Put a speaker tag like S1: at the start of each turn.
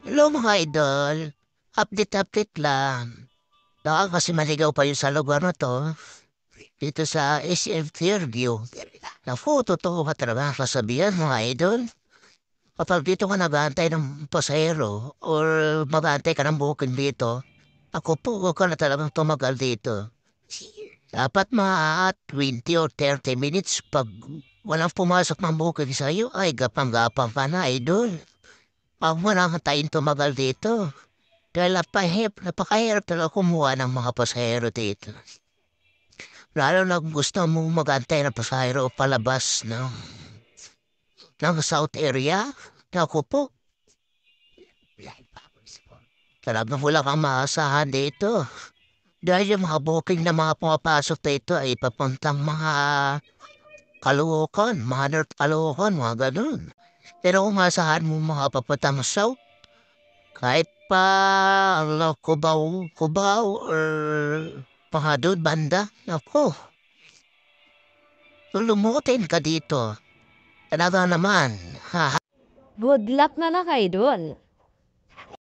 S1: Hello mga idol. Update-update lang. Baka kasi maligaw pa yung sa lugar na to. Dito sa SM Fairview. Naku, totoo ka talaga kasabihan mga idol. Kapag dito ka nabantay ng pasahero or mabantay ka ng bukin dito, ako po huwag ka na talagang tumagal dito. Dapat maaat 20 or 30 minutes pag walang pumasok ng bukin sa'yo ay gapang-gapang pa na idol. Huwag mo na tayin tumagal dito. Dahil napahirap, napakahirap talaga kumuha ng mga pasahero dito. Lalo na kung gusto mo magantay na pasahero palabas ng, ng South area. Ako po. Talaga wala kang maasahan dito. Dahil yung mga booking na mga pumapasok dito ay papuntang mga kaluokan, mga North kaluokan, mga ganun. Pero kung mo mga papatamasaw, kahit pa Allah, kubaw, kubaw, or pahadod, banda, ako, lumutin ka dito. Another naman, ha? Good luck na na kay Idol.